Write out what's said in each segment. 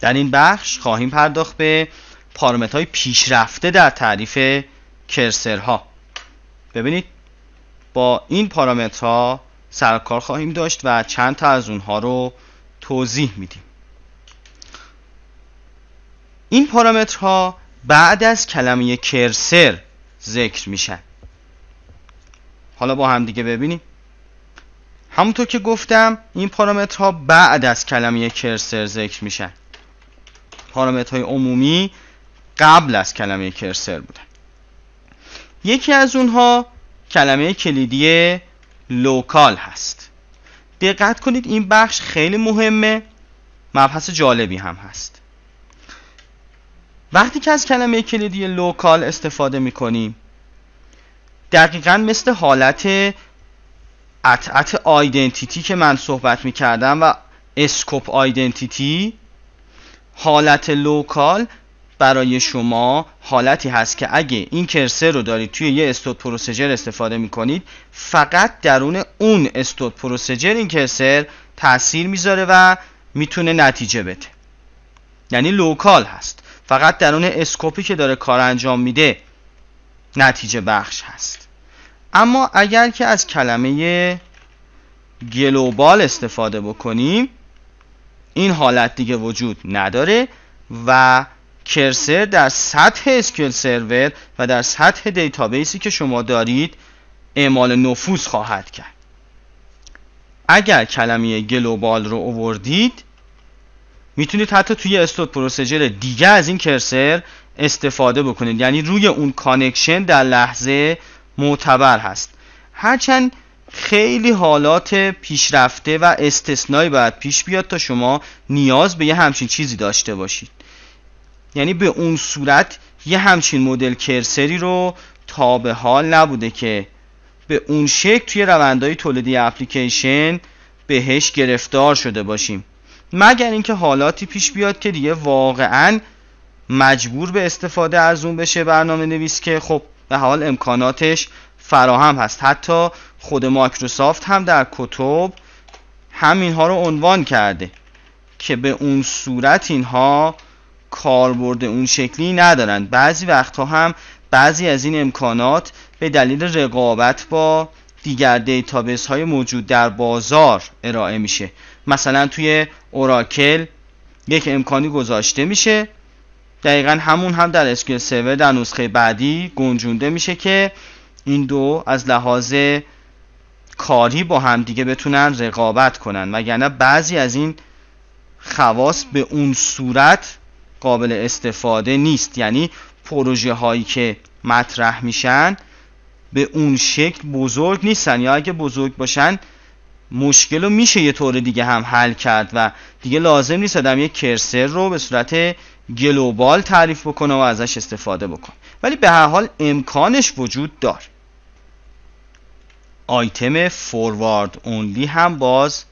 در این بخش خواهیم پرداخت به پارامترهای پیشرفته در تعریف کرسرها ببینید با این پارامترها سرکار خواهیم داشت و چند تا از اونها رو توضیح میدیم این پارامترها بعد از کلمه کرسر ذکر میشن حالا با هم دیگه ببینیم همونطور که گفتم این پارامترها بعد از کلمه کرسر ذکر میشن پارامترهای عمومی قبل از کلمه کرسر بودن یکی از اونها کلمه کلیدی لوکال هست دقت کنید این بخش خیلی مهمه مبحث جالبی هم هست وقتی که از کلمه کلیدی لوکال استفاده میکنیم دقیقا مثل حالت اطعت آیدنتیتی که من صحبت میکردم و اسکوپ آیدنتیتی حالت لوکال برای شما حالتی هست که اگه این کرسر رو دارید توی یه استود پروسیجر استفاده کنید فقط درون اون استود پروسیجر این کرسر تاثیر میذاره و میتونه نتیجه بده یعنی لوکال هست فقط درون اسکوپی که داره کار انجام میده نتیجه بخش هست اما اگر که از کلمه گلوبال استفاده بکنیم این حالت دیگه وجود نداره و کرسر در سطح اسکل سرور و در سطح دیتابیسی که شما دارید اعمال نفوذ خواهد کرد اگر کلمه گلوبال رو اووردید میتونید حتی توی استود پروسیجر دیگه از این کرسر استفاده بکنید یعنی روی اون کانکشن در لحظه معتبر هست هرچند خیلی حالات پیشرفته و استثنایی باید پیش بیاد تا شما نیاز به یه همچین چیزی داشته باشید یعنی به اون صورت یه همچین مدل کرسری رو تا به حال نبوده که به اون شکل توی روندهای تولیدی اپلیکیشن بهش گرفتار شده باشیم مگر اینکه حالاتی پیش بیاد که دیگه واقعا مجبور به استفاده از اون بشه برنامه نویس که خب به حال امکاناتش فراهم هست حتی خود مایکروسافت هم در کتب همینها رو عنوان کرده که به اون صورت اینها کاربرد اون شکلی ندارند بعضی وقتها هم بعضی از این امکانات به دلیل رقابت با دیگر دیتابیس های موجود در بازار ارائه میشه مثلا توی اوراکل یک امکانی گذاشته میشه دقیقا همون هم در اسکیل سرور در نسخه بعدی گنجونده میشه که این دو از لحاظ کاری با هم دیگه بتونن رقابت کنن وگرنه بعضی از این خواص به اون صورت قابل استفاده نیست یعنی پروژه هایی که مطرح میشن به اون شکل بزرگ نیستن یا اگه بزرگ باشن مشکل رو میشه یه طور دیگه هم حل کرد و دیگه لازم نیست آدم یه کرسر رو به صورت گلوبال تعریف بکنه و ازش استفاده بکنه ولی به هر حال امکانش وجود داره آیتم فوروارد اونلی هم باز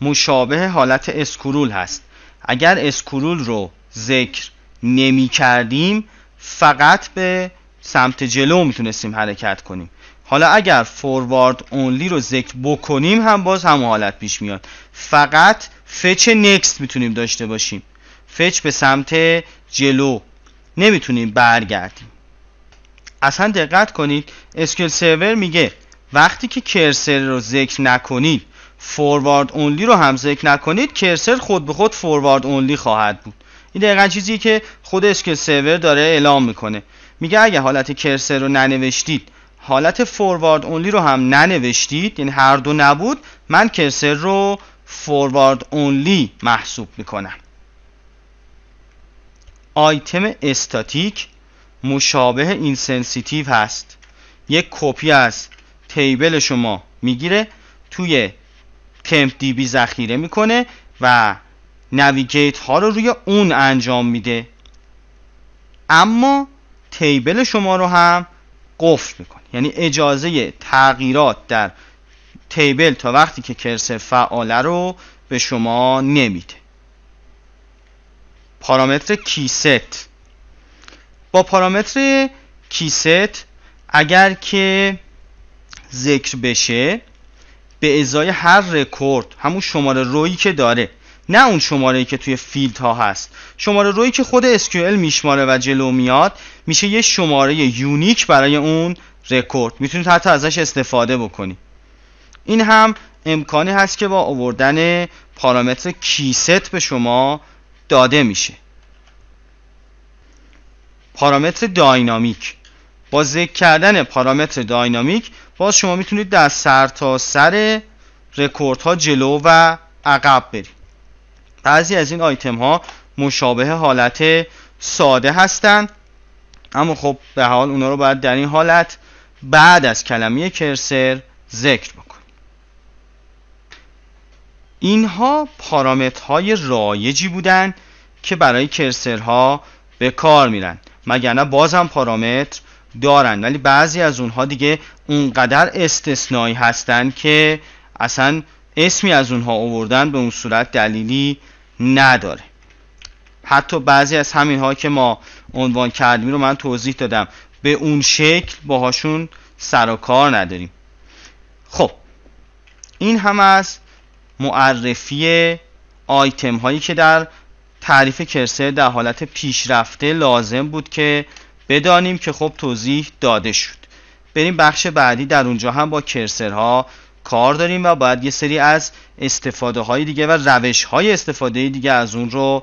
مشابه حالت اسکرول هست اگر اسکرول رو ذکر نمی کردیم فقط به سمت جلو میتونستیم حرکت کنیم حالا اگر فوروارد اونلی رو ذکر بکنیم هم باز هم حالت پیش میاد فقط فچ نکست میتونیم داشته باشیم فچ به سمت جلو نمیتونیم برگردیم اصلا دقت کنید اسکل سرور میگه وقتی که کرسر رو ذکر نکنید فوروارد اونلی رو هم ذکر نکنید کرسر خود به خود فوروارد اونلی خواهد بود این دقیقا چیزی که خود اسکل سرور داره اعلام میکنه میگه اگه حالت کرسر رو ننوشتید حالت فوروارد اونلی رو هم ننوشتید یعنی هر دو نبود من کرسر رو فوروارد اونلی محسوب میکنم آیتم استاتیک مشابه اینسنسیتیو هست یک کپی از تیبل شما میگیره توی تمپ دی بی ذخیره میکنه و نویگیت ها رو روی اون انجام میده اما تیبل شما رو هم قفل میکنه یعنی اجازه تغییرات در تیبل تا وقتی که کرسر فعاله رو به شما نمیده پارامتر کیست با پارامتر کیست اگر که ذکر بشه به ازای هر رکورد همون شماره رویی که داره نه اون شماره که توی فیلد ها هست شماره رویی که خود SQL میشماره و جلو میاد میشه یه شماره یونیک برای اون رکورد میتونید حتی ازش استفاده بکنید این هم امکانی هست که با آوردن پارامتر کیست به شما داده میشه پارامتر داینامیک با ذکر کردن پارامتر داینامیک باز شما میتونید در سر تا سر رکورد ها جلو و عقب برید بعضی از این آیتم ها مشابه حالت ساده هستند اما خب به حال اونا رو باید در این حالت بعد از کلمه کرسر ذکر بکن. اینها پارامترهای رایجی بودند که برای کرسرها به کار میرن مگرنه نه بازم پارامتر دارن ولی بعضی از اونها دیگه اونقدر استثنایی هستن که اصلا اسمی از اونها اووردن به اون صورت دلیلی نداره حتی بعضی از همین ها که ما عنوان کردیم رو من توضیح دادم به اون شکل باهاشون سر و کار نداریم خب این هم از معرفی آیتم هایی که در تعریف کرسه در حالت پیشرفته لازم بود که بدانیم که خب توضیح داده شد بریم بخش بعدی در اونجا هم با کرسرها کار داریم و باید یه سری از استفاده های دیگه و روش های استفاده دیگه از اون رو